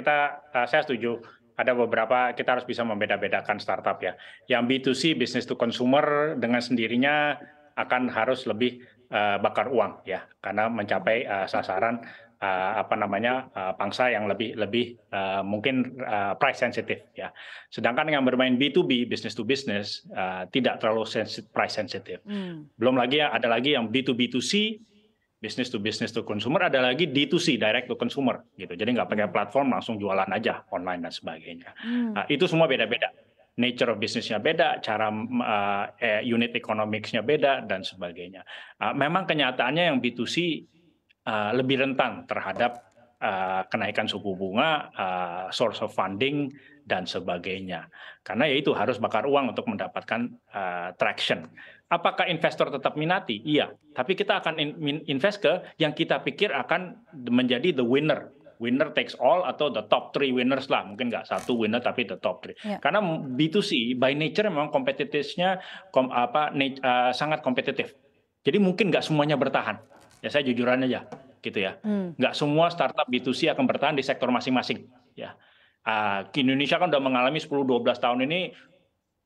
kita uh, saya setuju ada beberapa kita harus bisa membeda-bedakan startup ya. Yang B2C business to consumer dengan sendirinya akan harus lebih uh, bakar uang ya karena mencapai uh, sasaran uh, apa namanya uh, pangsa yang lebih lebih uh, mungkin uh, price sensitive ya. Sedangkan yang bermain B2B business to business uh, tidak terlalu sensitive, price sensitive. Hmm. Belum lagi ya, ada lagi yang B2B2C business to business to consumer, ada lagi D2C direct to consumer gitu. Jadi nggak pakai platform langsung jualan aja online dan sebagainya. Hmm. Nah, itu semua beda-beda. Nature of businessnya beda, cara uh, unit economics-nya beda dan sebagainya. Uh, memang kenyataannya yang B2C uh, ah, lebih rentan terhadap uh, kenaikan suku bunga, uh, source of funding dan sebagainya. Karena ya itu harus bakar uang untuk mendapatkan uh, traction. Apakah investor tetap minati? Iya, tapi kita akan invest ke yang kita pikir akan menjadi the winner winner takes all atau the top three winners lah mungkin nggak satu winner tapi the top three yeah. karena B2C by nature memang kompetitifnya kom, uh, sangat kompetitif jadi mungkin nggak semuanya bertahan ya saya jujuran aja gitu ya hmm. nggak hmm. semua startup B2C akan bertahan di sektor masing-masing ya Uh, Indonesia kan sudah mengalami 10-12 tahun ini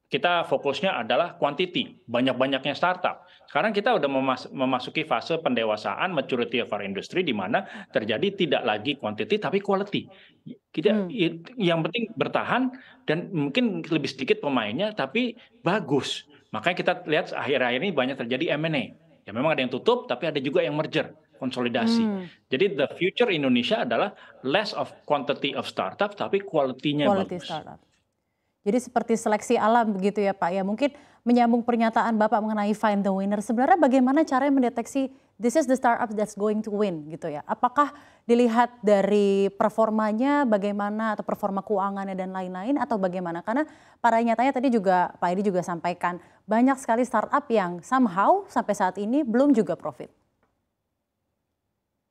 kita fokusnya adalah quantity, banyak-banyaknya startup. Sekarang kita sudah memas memasuki fase pendewasaan maturity of our industry di mana terjadi tidak lagi quantity tapi quality. Kita hmm. yang penting bertahan dan mungkin lebih sedikit pemainnya tapi bagus. Makanya kita lihat akhir-akhir ini banyak terjadi M&A. Ya memang ada yang tutup tapi ada juga yang merger konsolidasi. Hmm. Jadi the future Indonesia adalah less of quantity of startup tapi kualitinya Quality bagus. Startup. Jadi seperti seleksi alam begitu ya Pak. Ya mungkin menyambung pernyataan Bapak mengenai find the winner. Sebenarnya bagaimana cara mendeteksi this is the startup that's going to win gitu ya. Apakah dilihat dari performanya bagaimana atau performa keuangannya dan lain-lain atau bagaimana? Karena para nyatanya tadi juga Pak Edi juga sampaikan banyak sekali startup yang somehow sampai saat ini belum juga profit.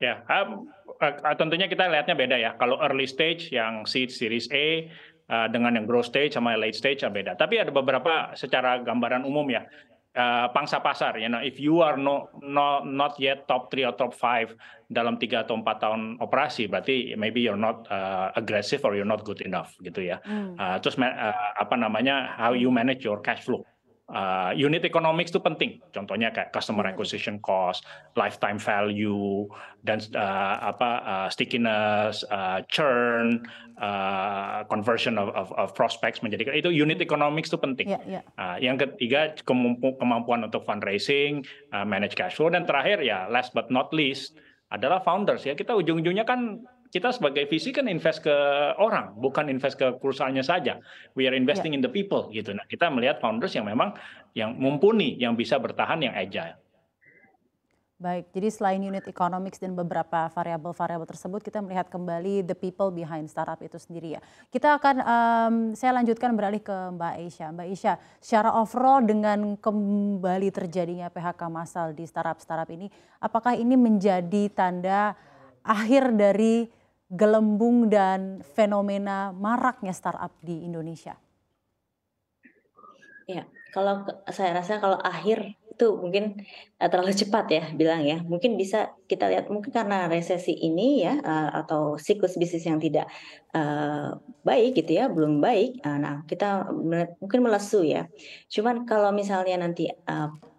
Ya, uh, tentunya kita lihatnya beda ya. Kalau early stage yang seed series A uh, dengan yang growth stage sama late stage beda. Tapi ada beberapa secara gambaran umum ya. Uh, pangsa pasar, you know, if you are no, no, not yet top 3 atau top 5 dalam 3 atau 4 tahun operasi, berarti maybe you're not uh, aggressive or you're not good enough gitu ya. Hmm. Uh, terus uh, apa namanya, how you manage your cash flow uh, unit economics itu penting. Contohnya kayak customer acquisition cost, lifetime value, dan uh, apa uh, stickiness, uh, churn, uh, conversion of, of, of prospects menjadi itu unit hmm. economics itu penting. Yeah, yeah. Uh, yang ketiga kemampuan untuk fundraising, uh, manage cash flow, dan terakhir ya last but not least adalah founders ya kita ujung-ujungnya kan kita sebagai visi kan invest ke orang, bukan invest ke perusahaannya saja. We are investing yeah. in the people gitu. Nah, kita melihat founders yang memang yang mumpuni, yang bisa bertahan, yang agile. Baik, jadi selain unit economics dan beberapa variabel-variabel tersebut, kita melihat kembali the people behind startup itu sendiri ya. Kita akan, um, saya lanjutkan beralih ke Mbak Aisyah. Mbak Aisyah, secara overall dengan kembali terjadinya PHK massal di startup-startup ini, apakah ini menjadi tanda akhir dari gelembung dan fenomena maraknya startup di Indonesia? Ya, kalau saya rasa kalau akhir itu mungkin eh, terlalu cepat ya bilang ya. Mungkin bisa kita lihat mungkin karena resesi ini ya eh, atau siklus bisnis yang tidak eh, baik gitu ya, belum baik. nah, kita mungkin melesu ya. Cuman kalau misalnya nanti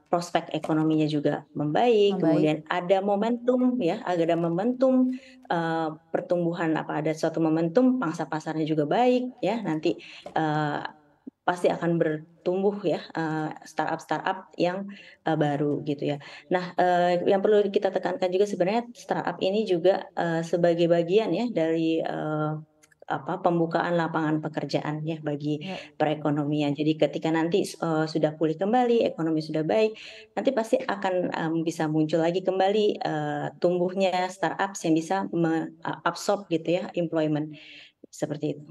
prospek ekonominya juga membaik, membaik. kemudian ada momentum ya, ada momentum uh, pertumbuhan apa ada suatu momentum pangsa pasarnya juga baik ya nanti uh, pasti akan bertumbuh ya eh, startup startup yang baru gitu ya. Nah yang perlu kita tekankan juga sebenarnya startup ini juga sebagai bagian ya dari apa pembukaan lapangan pekerjaan ya bagi ya. perekonomian. Jadi ketika nanti uh, sudah pulih kembali, ekonomi sudah baik, nanti pasti akan um, bisa muncul lagi kembali uh, tumbuhnya startup yang bisa absorb gitu ya employment seperti itu.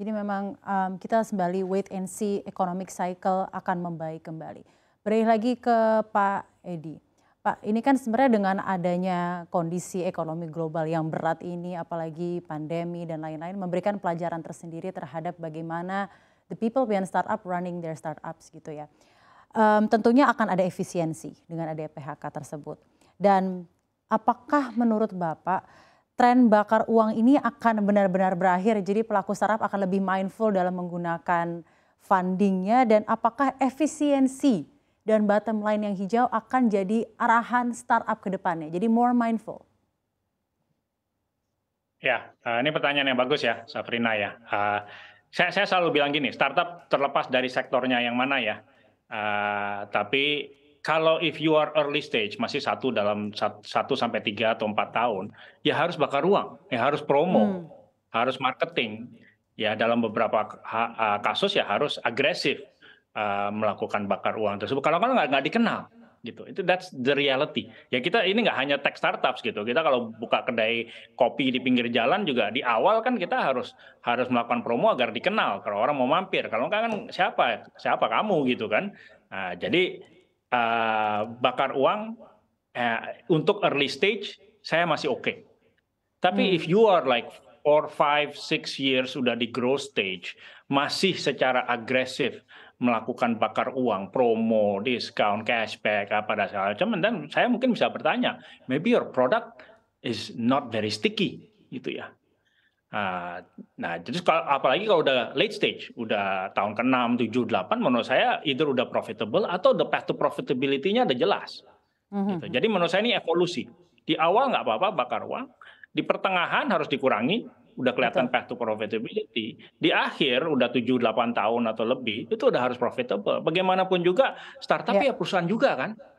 Jadi memang um, kita kembali wait and see economic cycle akan membaik kembali. Beri lagi ke Pak Edi. Pak, ini kan sebenarnya dengan adanya kondisi ekonomi global yang berat ini, apalagi pandemi dan lain-lain, memberikan pelajaran tersendiri terhadap bagaimana the people behind startup running their startups gitu ya. Um, tentunya akan ada efisiensi dengan adanya PHK tersebut. Dan apakah menurut Bapak tren bakar uang ini akan benar-benar berakhir? Jadi pelaku startup akan lebih mindful dalam menggunakan fundingnya dan apakah efisiensi dan bottom line yang hijau akan jadi arahan startup ke depannya. Jadi more mindful. Ya, eh, ini pertanyaan yang bagus ya, Safrina ya. Eh, saya, saya selalu bilang gini, startup terlepas dari sektornya yang mana ya. Eh, tapi kalau if you are early stage masih satu dalam satu sampai tiga atau empat tahun, ya harus bakar ruang, ya harus promo, hmm. harus marketing. Ya dalam beberapa kasus ya harus agresif uh, melakukan bakar uang tersebut. Kalau kan nggak dikenal gitu itu that's the reality ya kita ini nggak hanya tech startups gitu kita kalau buka kedai kopi di pinggir jalan juga di awal kan kita harus harus melakukan promo agar dikenal kalau orang mau mampir kalau enggak kan siapa siapa kamu gitu kan nah, jadi uh, bakar uang uh, untuk early stage saya masih oke okay. tapi hmm. if you are like four five six years sudah di growth stage masih secara agresif melakukan bakar uang, promo, discount, cashback, apa dan segala macam. Dan saya mungkin bisa bertanya, maybe your product is not very sticky, gitu ya. Ah, nah, jadi kalau, apalagi kalau udah late stage, udah tahun ke-6, 7, 8, menurut saya either udah profitable atau the path to profitability-nya udah jelas. Mm-hmm. Gitu. Mhm. Jadi menurut saya ini evolusi. Di awal nggak apa-apa bakar uang, di pertengahan harus dikurangi, udah kelihatan Betul. path to profitability. Di akhir udah 7 8 tahun atau lebih itu udah harus profitable. Bagaimanapun juga startup yeah. ya perusahaan juga kan.